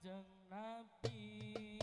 kanjeng Nabi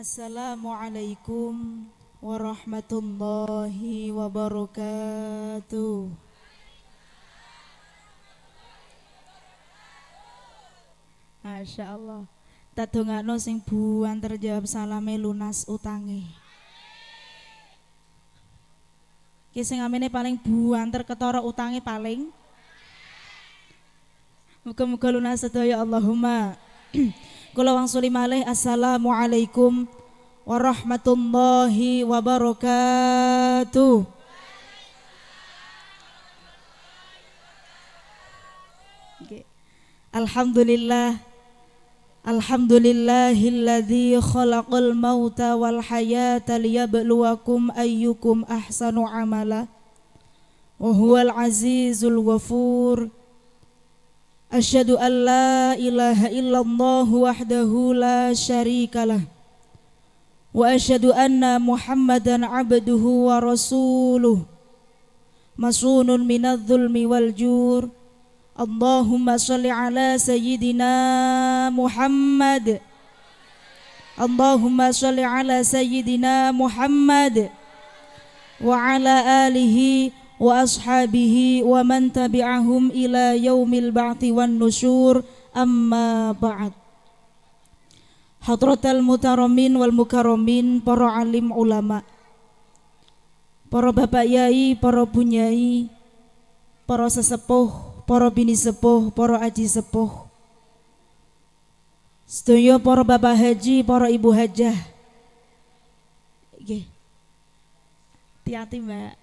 Assalamualaikum warahmatullahi wabarakatuh. Masya Allah. Tak dongakno sing buan terjawab salame lunas utangi. Ki kami amene paling buan terketoro utangi paling Muka muka lunas sedaya Allahumma. Kula wangsuli malih assalamualaikum warahmatullahi wabarakatuh. Okay. Alhamdulillah Alhamdulillahilladzi khalaqal mauta wal hayata liyabluwakum ayyukum ahsanu amala wa huwal azizul ghafur أشهد أن لا إله إلا الله وحده لا شريك له وأشهد أن محمدا عبده ورسوله مصون من الظلم والجور اللهم صل على سيدنا محمد اللهم صل على سيدنا محمد وعلى آله وأصحابه ومن تبعهم إلى يوم البعث والنشور أما بعد Hadratal mutaramin wal Para alim ulama Para bapak yai, para bunyai Para sesepuh, para bini sepuh, para aji sepuh Setuju para bapak haji, para ibu hajah Oke Hati-hati mbak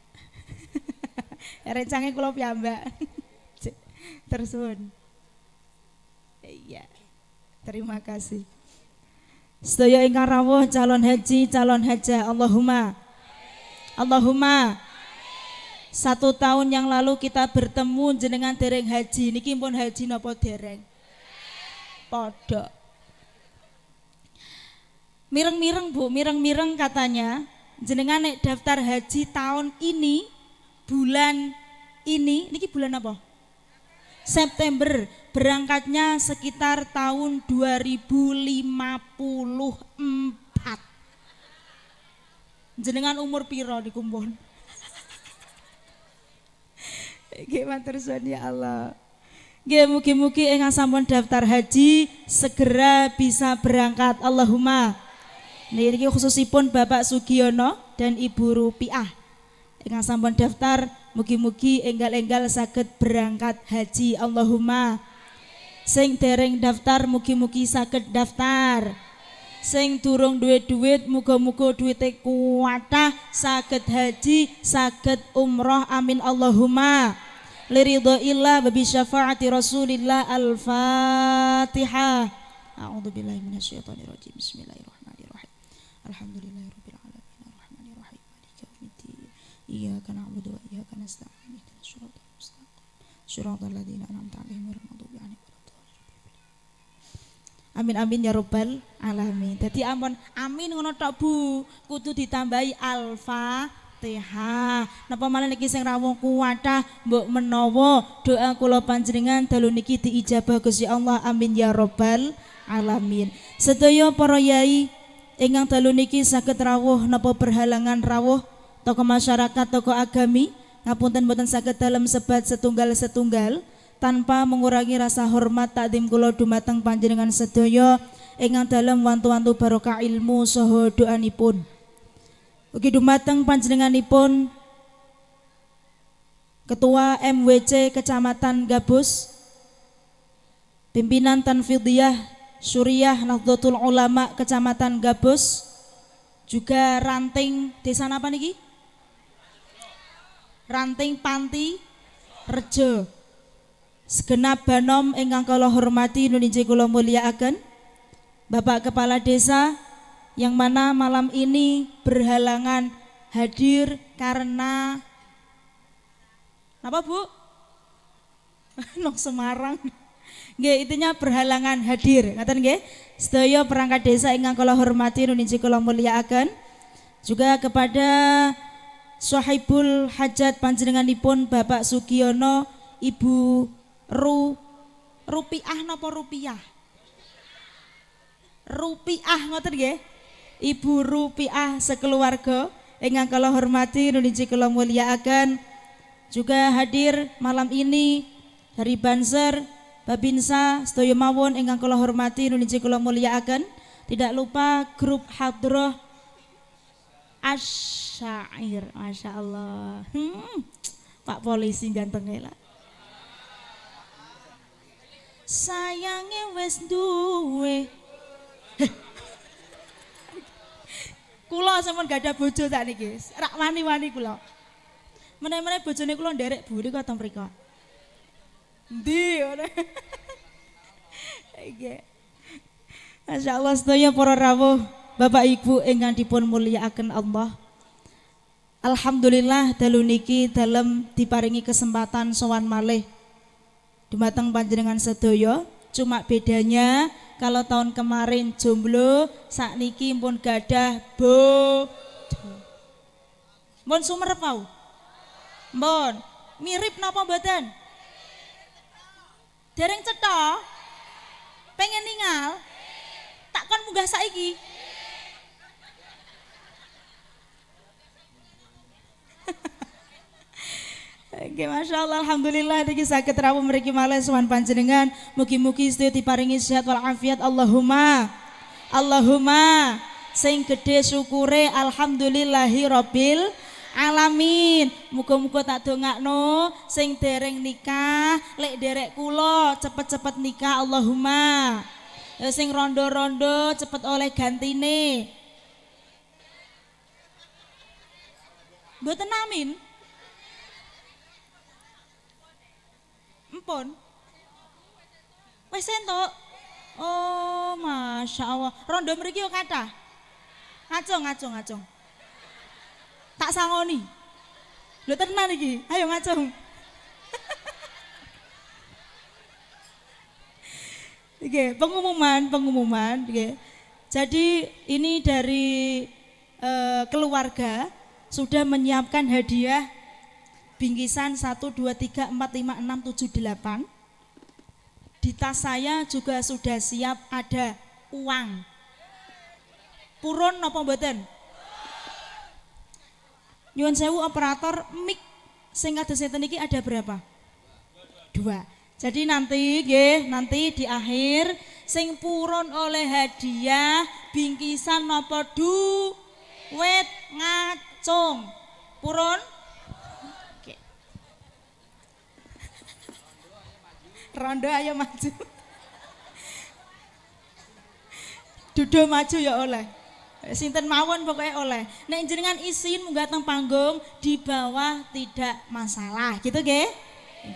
rencangnya kula piyambak. tersun Iya. Terima kasih. Sedaya ingkang rawuh calon haji, calon haja, Allahumma. Allahumma. Satu tahun yang lalu kita bertemu jenengan dereng haji. Niki pun haji nopo dereng? Podok. Mireng-mireng Bu, mireng-mireng katanya jenengan nek daftar haji tahun ini bulan ini, ini bulan apa? September berangkatnya sekitar tahun 2054 jenengan umur piro di kumbon? Gimana terus ya Allah Gak mugi-mugi yang sampun daftar haji segera bisa berangkat Allahumma Nah ini khususipun Bapak Sugiono dan Ibu Rupiah ingkang sampun daftar mugi-mugi enggal-enggal sakit berangkat haji Allahumma sing dereng daftar mugi-mugi sakit daftar sing turung duit duit muka muka duit kuatah sakit haji sakit umroh amin Allahumma illa babi syafaati rasulillah al-fatihah A'udzu Bismillahirrahmanirrahim. Alhamdulillahirrahmanirrahim. إياك نعبد وإياك نستعين اهدنا الصراط المستقيم صراط الذين أنعمت عليهم غير المغضوب عليهم ولا Amin amin ya robbal alamin. Jadi ampun amin ngono tok Bu, kudu ditambahi alfa TH. Napa malah niki sing rawuh kuwatah mbok menawa doa kula panjenengan dalu niki diijabah Gusti Allah. Amin ya robbal alamin. Sedaya poroyai, engang ingkang dalu niki saged rawuh napa berhalangan rawuh tokoh masyarakat, tokoh agami, ngapunten boten sakit dalam sebat setunggal-setunggal tanpa mengurangi rasa hormat takdim kula dumateng panjenengan sedoyo, ingkang dalam wantu-wantu barokah ilmu doa doanipun. Ugi dumateng nipun. Ketua MWC Kecamatan Gabus Pimpinan Tanfidiyah Suriah Nahdlatul Ulama Kecamatan Gabus juga ranting desa apa niki? Ranting Panti Rejo segenap banom ingkang kalau hormati nunjih kula akan Bapak Kepala Desa yang mana malam ini berhalangan hadir karena apa Bu? Nong Semarang. Nge, itunya berhalangan hadir. ngatain nge Sedaya perangkat desa ingkang kula hormati nunjih kula akan juga kepada Sohibul Hajat panjenenganipun Bapak Sugiono Ibu Ru Rupiah napa rupiah? Rupiah ngoten nggih. Ibu Rupiah sekeluarga ingkang kula hormati nuliji kula akan juga hadir malam ini dari Banser Babinsa Stoyomawon, Mawon ingkang kula hormati nuliji kula akan tidak lupa grup Hadroh Asyair, masya Allah. Hmm, Pak polisi ganteng ya Sayangnya wes duwe. kulo sampun gak ada bojo tak nih guys. Rak wani wani kulo. Mana mana bojo nih nderek derek budi kau tempri kau. Masya Allah, setuju para rawuh. Bapak Ibu ingkang dipun mulyakaken Allah. Alhamdulillah dalu niki dalam diparingi kesempatan sowan malih. Dumateng panjenengan sedaya, cuma bedanya kalau tahun kemarin jomblo, Niki pun gadah bo. Mbon sumer mau. Mbon, mirip napa Badan, Dereng cetha? Pengen ningal? Takkan kon munggah saiki? Oke, Masya Allah, Alhamdulillah, ini sakit rapuh mereka malah suan panjenengan. Mugi-mugi istiwa diparingi sehat walafiat, Allahumma. Allahumma. Sing gede syukure, Alhamdulillahi robbil alamin. Muka muka tak dongakno sing dereng nikah, lek derek kulo, cepet-cepet nikah Allahumma. Ya, sing rondo-rondo cepet oleh ganti gantine. Buat amin. Pripun? Wis entuk. Oh, Masya Allah. Rondo mriki yo kata, Ngacung, ngacung, ngacung. Tak sangoni. Lho tenan iki. Ayo ngacung. Oke, pengumuman, pengumuman. Oke. Jadi ini dari eh, keluarga sudah menyiapkan hadiah bingkisan 1, 2, 3, 4, 5, 6, 7, 8 di tas saya juga sudah siap ada uang purun apa mboten nyuwun sewu operator mic sing kados setan iki ada berapa dua jadi nanti nggih nanti di akhir sing purun oleh hadiah bingkisan napa duit ngacung purun Rondo ayo maju. Dudo maju ya oleh. Sinten mawon pokoknya oleh. Nek jenengan isin munggah teng panggung di bawah tidak masalah, gitu ge?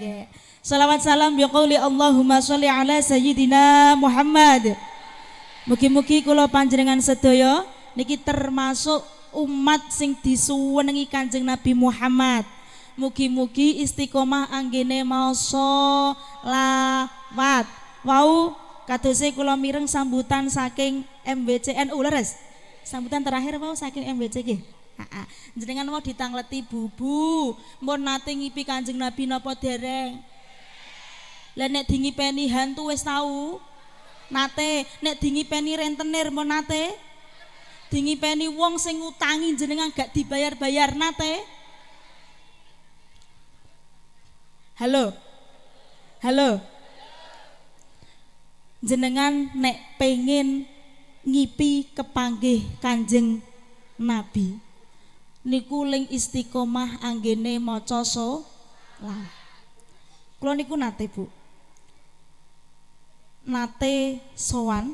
Ge. Salawat salam biqauli Allahumma sholli ala sayyidina Muhammad. Mugi-mugi kula panjenengan sedaya niki termasuk umat sing disuwenengi Kanjeng Nabi Muhammad. mugi-mugi istiqomah anggene maoso lawat wau kadose kula mireng sambutan saking MBCN Ulres uh, sambutan terakhir wau saking MBC nggih jenengan mau ditangleti bubu mau nate ngipi kanjeng nabi nopo dereng Nek dingi peni hantu wis tau nate nek dingi peni rentenir mau nate dingi peni wong sing utangi jenengan gak dibayar-bayar nate Halo. Halo. Jenengan nek pengin ngipi kepanggih Kanjeng Nabi. Niku ling istiqomah anggene maca salat. Kula niku nate, Bu. Nate sowan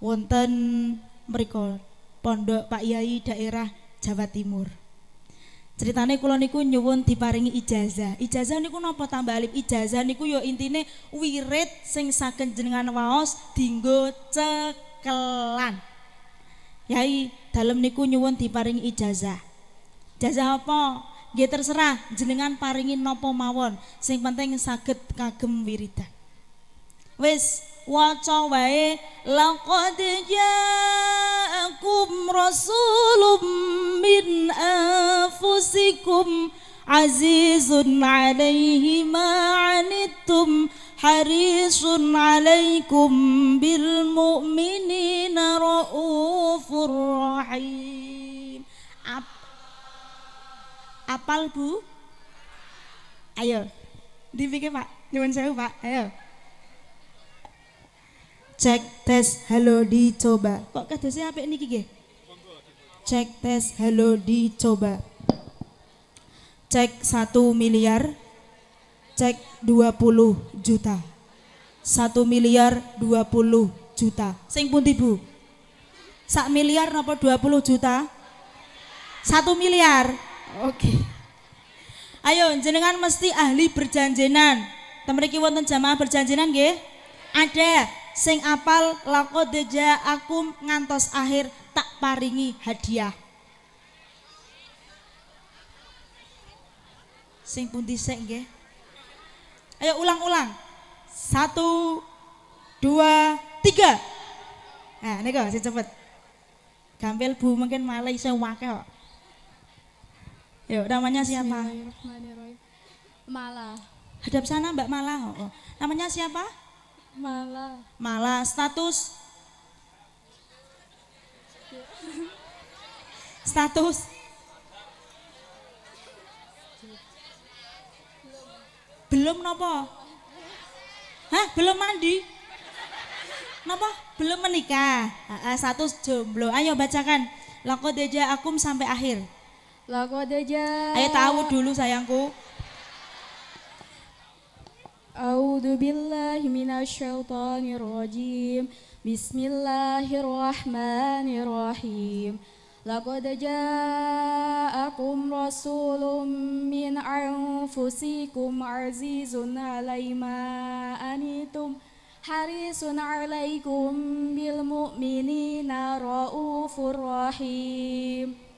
wonten mriku pondok Pak Yai daerah Jawa Timur. Ceritane kula niku nyuwun diparingi ijazah. Ijazah niku napa tambah alif? Ijazah niku ya intine wirid sing saken jenengan waos dinggo cekelan. Yai, dalam niku nyuwun diparingi ijazah. Ijazah apa? Nggih terserah jenengan paringi napa mawon. Sing penting saged kagem wiridan. Wis waca wae laqad ja'akum rasulum min anfusikum azizun alaihi ma anittum harisun alaikum bil mu'minina raufur rahim Ap apal bu ayo dipikir pak nyuwun sewu pak ayo cek tes halo dicoba kok kados e apik niki nggih Cek tes halo dicoba. Cek 1 miliar. Cek 20 juta. 1 miliar 20 juta. Sing pun tibu Sak miliar nopo 20 juta? 1 miliar. Oke. Okay. Ayo jenengan mesti ahli berjanjenan. Temen iki wonten jamaah berjanjenan nggih? Ada sing apal lako deja akum ngantos akhir tak paringi hadiah. Sing pun disek nggih? Ayo ulang-ulang. Satu, dua, tiga. Nah, ini kok, sih cepet. Gampil bu mungkin malah iso wakil kok. Yuk, namanya siapa? Mala. Hadap sana Mbak Mala. Namanya siapa? Malah. Malah status status belum nopo hah belum mandi nopo belum menikah status jomblo ayo bacakan Lakodeja deja akum sampai akhir Lakodeja. deja ayo tahu dulu sayangku أعوذ بالله من الشيطان الرجيم بسم الله الرحمن الرحيم لقد جاءكم رسول من أنفسكم عزيز علي ما أنتم حريص عليكم بالمؤمنين رؤوف رحيم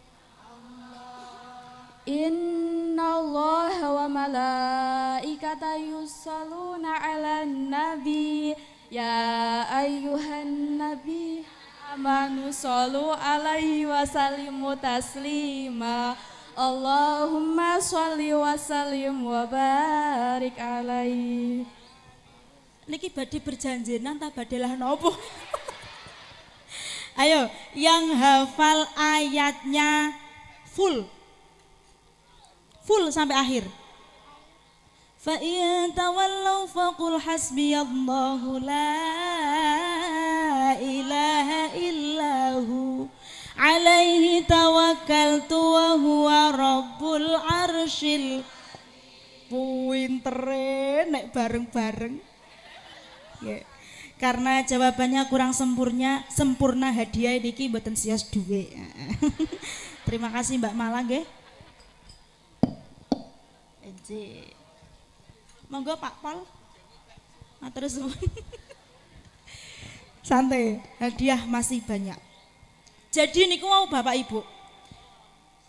Inna Allah wa malaikata yusalluna ala nabi Ya ayyuhan nabi amanu sallu alaihi wa sallimu taslima Allahumma sholli wa sallim wa barik alaihi Niki badhe nang ta badhe lah nopo Ayo yang hafal ayatnya full full sampai akhir fa in tawallaw faqul hasbiyallahu la ilaha illahu alaihi tawakkaltu wa huwa rabbul arsyil pintere nek bareng-bareng yeah. karena jawabannya kurang sempurna sempurna hadiah niki mboten sias duwe terima kasih Mbak Malang nggih Aji. Monggo Pak Pol. Matur suwun. Santai, hadiah masih banyak. Jadi niku mau Bapak Ibu.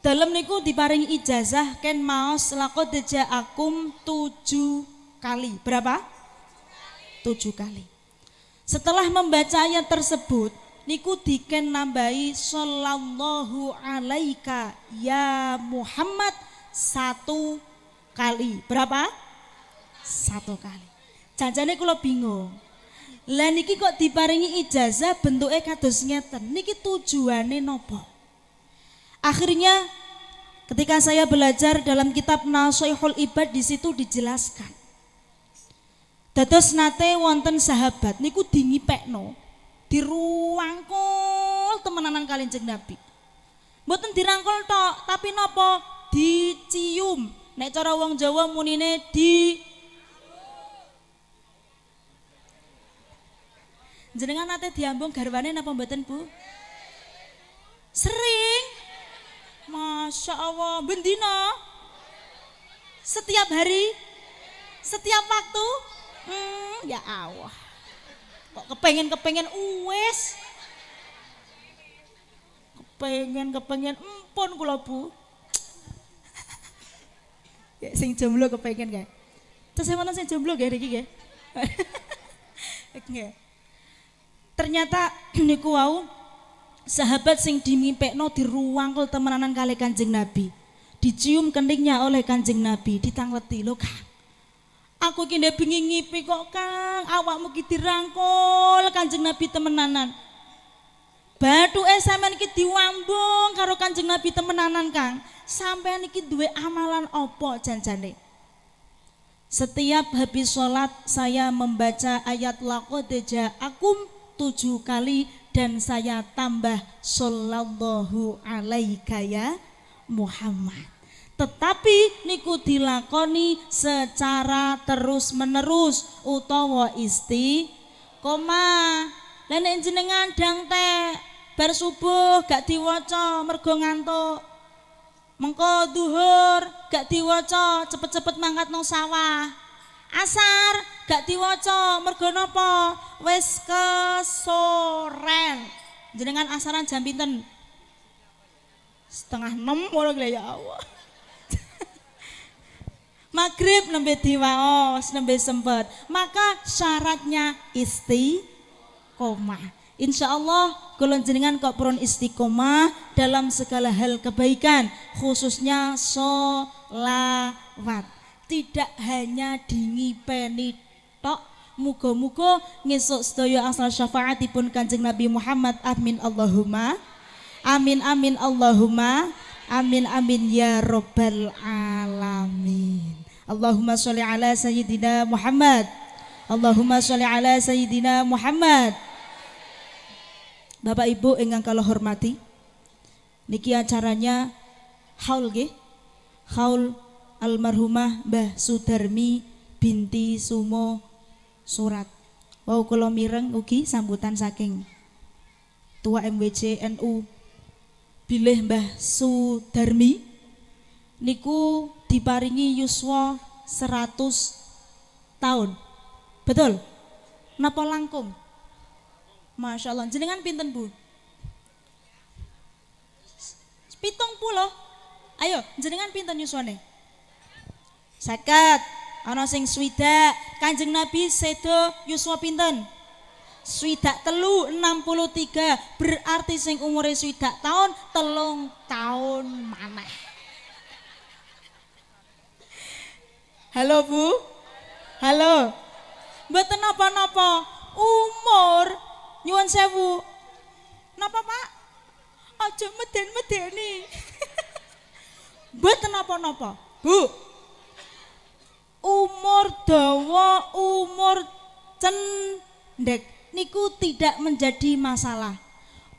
Dalam niku diparingi ijazah ken maos lakot deja akum tujuh kali. Berapa? Tujuh kali. Setelah membacanya tersebut, niku diken nambahi sallallahu alaika ya Muhammad satu kali. Berapa? Satu kali. Janjane kalau bingung. Lah niki kok diparingi ijazah bentuknya kados ngeten. Niki tujuane nopo? Akhirnya ketika saya belajar dalam kitab Nasoihul Ibad di situ dijelaskan. Dados nate wonten sahabat niku dingi pekno, di ruangkul temenanan kalian cek Nabi. Mboten dirangkul tok, tapi nopo dicium nek cara wong Jawa munine di Jenengan nate diambung garwane napa mboten Bu? Sering. Masya Allah, bendina. Setiap hari? Setiap waktu? Hmm, ya Allah. Kok kepengen-kepengen uwes? Kepengen-kepengen empun kula Bu. sing jomblo kepengen kayak terus saya sing jomblo gak Riki gak Oke. Ternyata niku wau sahabat sing dimimpekno diruangkel temenanan kali Kanjeng Nabi. Dicium keningnya oleh Kanjeng Nabi, ditangleti lo kak. Aku kini pingin bingi ngipi kok Kang, awakmu ki rangkul Kanjeng Nabi temenanan batu sampean iki diwambung karo Kanjeng Nabi temenanan, Kang. Sampean iki duwe amalan opo janjane? Setiap habis sholat saya membaca ayat deja akum tujuh kali dan saya tambah sallallahu alaika ya Muhammad. Tetapi niku dilakoni secara terus menerus utawa isti koma lan jenengan dang bar subuh gak diwaca mergo ngantuk mengko duhur gak diwaca cepet-cepet mangkat nang sawah asar gak diwaca mergo napa wis kesoren jenengan asaran jam pinten setengah enam ngono ya Allah Maghrib nembe diwaos, nembe sempet. Maka syaratnya isti koma Insya Allah kulon jenengan kok purun istiqomah dalam segala hal kebaikan khususnya solawat tidak hanya dingi penitok mugo mugo ngesuk sedaya asal syafaat syafaatipun Kanjeng Nabi Muhammad amin Allahumma amin amin Allahumma amin amin ya robbal alamin Allahumma sholli ala sayyidina Muhammad Allahumma sholli ala sayyidina Muhammad Bapak Ibu ingkang kalau hormati niki acaranya haul ke? Haul almarhumah Mbah Sudarmi binti Sumo Surat. Wau kalau mireng ugi sambutan saking tua MWC NU Bileh Mbah Sudarmi niku diparingi yuswa 100 tahun. Betul? Napa langkung? Masya Allah, jenengan pinten bu? Pitung puluh. Ayo, jenengan pinten nyusone? Sakat orang sing swida Kanjeng Nabi sedo yuswa pinten? Swidak telu 63 berarti sing umure swidak tahun telung tahun mana? Halo Bu. Halo. Mboten napa-napa. Umur nyuwun sewu napa pak aja meden medeni Bet kenapa napa bu umur dawa umur cendek niku tidak menjadi masalah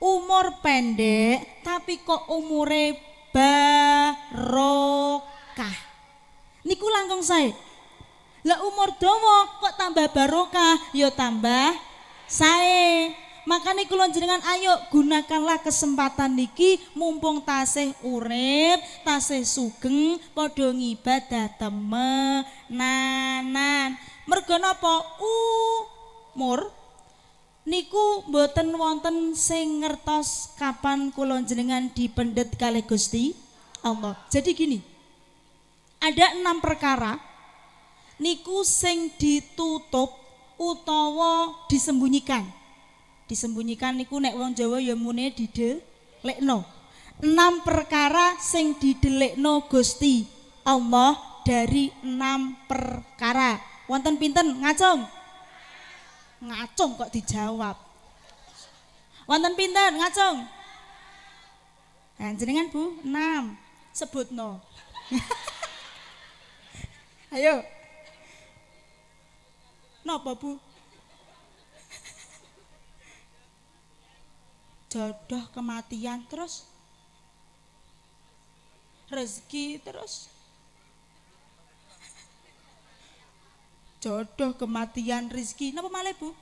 umur pendek tapi kok umure barokah niku langkung saya lah umur dawa kok tambah barokah yo tambah Saya makanya kulon jenengan ayo gunakanlah kesempatan niki mumpung tasih urip, tasih sugeng, padha ngibadah temenanan. mergono po umur niku mboten wonten sing ngertos kapan kulon jenengan dipendet kali Gusti Allah. Jadi gini, ada enam perkara niku sing ditutup utawa disembunyikan. Disembunyikan niku nek wong Jawa ya mune didelekno. Enam perkara sing didelekno Gusti Allah dari enam perkara. Wonten pinten ngacung? Ngacung kok dijawab. Wonten pinten ngacung? Nah, jenengan Bu, sebut no. Ayo. Napa, Bu? Jodoh kematian terus. Rezeki terus. Jodoh kematian rezeki. Napa malah, Bu?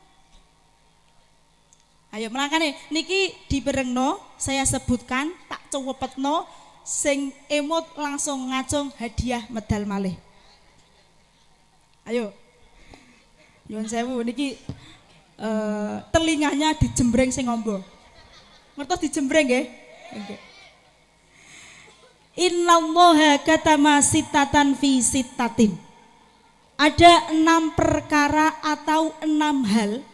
Ayo melangkane niki diberengno, saya sebutkan tak petno, sing emot langsung ngacung hadiah medal malih. Ayo. Nyuwun sewu niki uh, telinganya dijembreng sing ngombo. Ngertos dijembreng nggih? Nggih. Innallaha katama sitatan fi sitatin. Ada enam perkara atau enam hal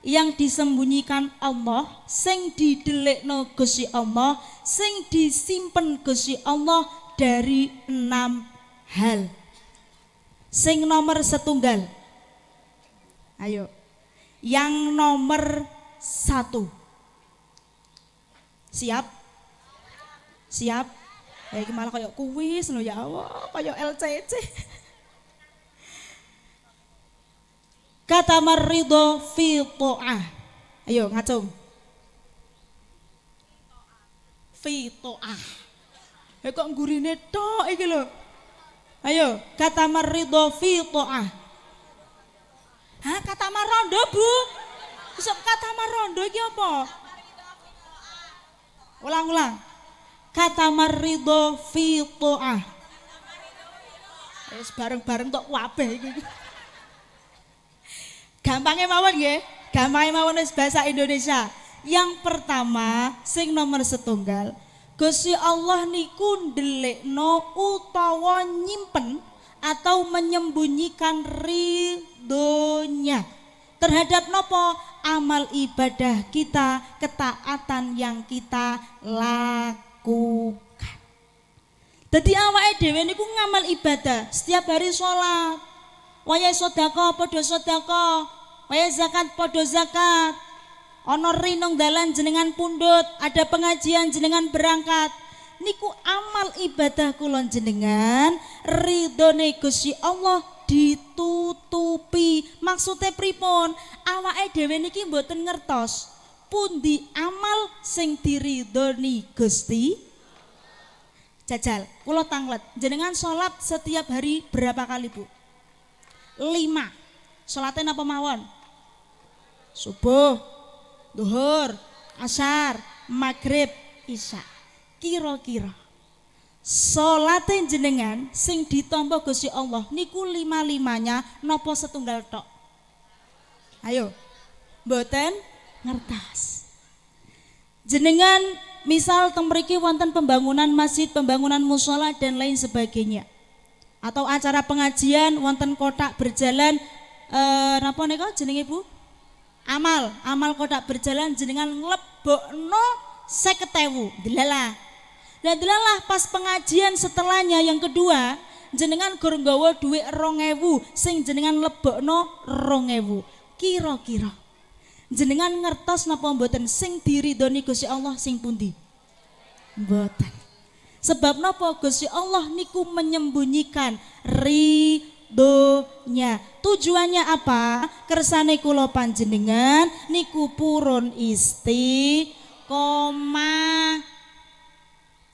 yang disembunyikan Allah, sing didelikno Gusti Allah, sing disimpen Gusti Allah dari enam hal. Sing nomor setunggal, Ayo. Yang nomor satu. Siap? Siap? Ya ini malah kayak kuis lo ya Allah, kayak LCC. Kata marido fi Ayo ngacung. Fi ta'ah. Eh kok gurine tok iki lho. Ayo, kata marido fi ta'ah. Hah, kata marondo, Bu? Besok kata marondo iki apa? Ulang-ulang. Kata marido fi to'ah. Wis bareng-bareng tok kabeh iki. Gampangnya mawon ya, Gampangnya mawon wis bahasa Indonesia. Yang pertama, sing nomor setunggal, Gusti Allah niku ndelikno utawa nyimpen atau menyembunyikan ri donya terhadap nopo amal ibadah kita ketaatan yang kita lakukan jadi edw ini ku ngamal ibadah setiap hari sholat waya sodako podo sodako waya zakat podo zakat honor rinong dalan jenengan pundut ada pengajian jenengan berangkat niku amal ibadah kulon jenengan ridho negosi Allah ditutupi. maksudnya pripon awak dhewe niki mboten ngertos pundi amal sing doni Gusti. Jajal, kula tanglet. Jenengan sholat setiap hari berapa kali, Bu? lima sholatnya apa mawon? Subuh, duhur, asar, maghrib, isya. Kira-kira Solatin jenengan sing ditompo Gusti Allah niku lima-limanya nopo setunggal tok. Ayo. Boten ngertas. Jenengan misal temriki wonten pembangunan masjid, pembangunan musola dan lain sebagainya. Atau acara pengajian wonten kotak berjalan eh napa nika jenenge Bu? Amal, amal kotak berjalan jenengan nglebokno 50.000. Delalah lah pas pengajian setelahnya yang kedua, jenengan gorenggawa duit rongewu sing jenengan lebokno rongewu Kira-kira jenengan ngertos napa mboten sing doni Gusti Allah sing pundi? Mboten. Sebab napa Gusti Allah niku menyembunyikan ri donya. Tujuannya apa? Kersane kulo panjenengan niku purun isti koma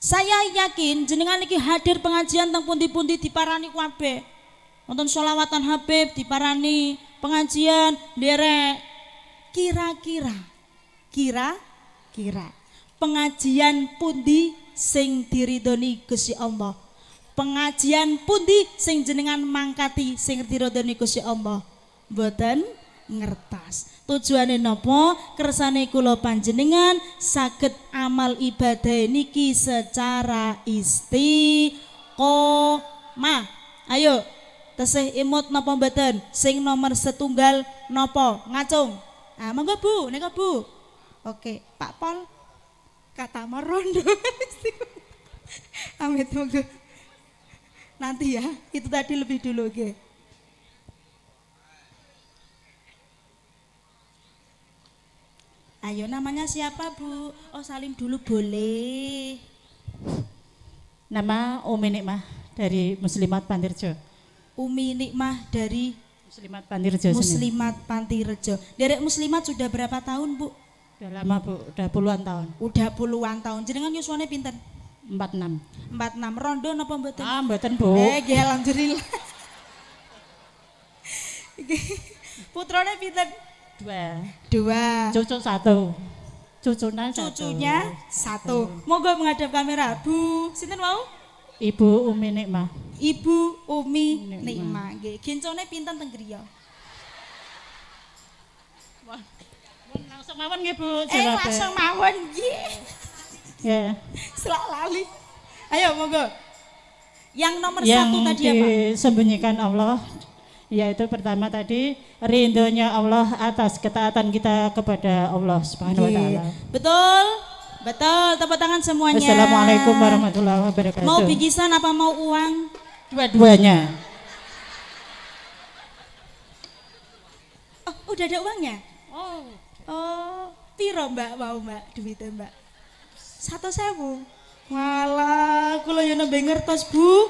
saya yakin jenengan niki hadir pengajian teng pundi-pundi di Parani kabeh. nonton sholawatan Habib di Parani, pengajian derek. Kira-kira kira-kira pengajian pundi sing Doni Gusti Allah. Pengajian pundi sing jenengan mangkati sing Doni Gusti Allah. Mboten ngertas tujuane nopo kersane kula panjenengan saged amal ibadah niki secara isti koma ayo tesih imut nopo mboten sing nomor setunggal nopo ngacung ah monggo bu neka bu oke pak pol kata merondo amit monggo nanti ya itu tadi lebih dulu oke Ayo namanya siapa Bu? Oh salim dulu boleh. Nama Umi Nikmah dari Muslimat Pantirjo. Umi Nikmah dari Muslimat Pantirjo. Muslimat Pantirjo. Derek Muslimat sudah berapa tahun Bu? Udah lama Bu, udah puluhan tahun. Udah puluhan tahun. Jadi Jenengan nyusuane pinter? 46. 46. Rondo napa mboten? Ah, mboten, Bu. Eh, nggih alhamdulillah. Putrone pinter. Dua. Dua. Cucu satu. cucunya satu. Cucunya satu. Monggo menghadap kamera. Bu, sinten mau? Ibu Umi Nikmah. Ibu Umi Nikmah. Nggih, gencone pinten teng griya? langsung mawon nggih, Bu. Eh, langsung mawon nggih. ya Selak lali. Ayo monggo. Yang nomor yang satu tadi apa? Yang disembunyikan Allah yaitu pertama tadi rindunya Allah atas ketaatan kita kepada Allah Subhanahu wa iya. taala. Betul? Betul, tepuk tangan semuanya. Assalamualaikum warahmatullahi wabarakatuh. Mau bikisan apa mau uang? Dua-duanya. Oh, udah ada uangnya? Oh. Oh, piro Mbak mau Mbak duitnya Mbak? Satu sewu. Malah, kalau yang nambah ngertos Bu.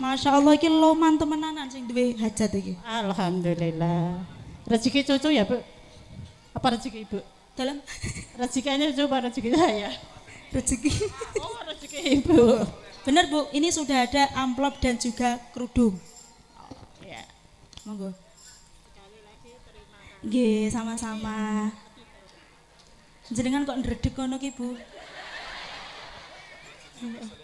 Masya Allah iki loman temenanan sing duwe hajat ini. Alhamdulillah. Rezeki cucu ya, Bu? Apa rezeki Ibu? Dalam rezekinya coba rezeki saya. Rezeki. Oh, rezeki Ibu. Bener Bu. Ini sudah ada amplop dan juga kerudung. ya. Monggo. Sekali sama-sama. Jenengan kok ngeredek kono ki, Bu? Iya.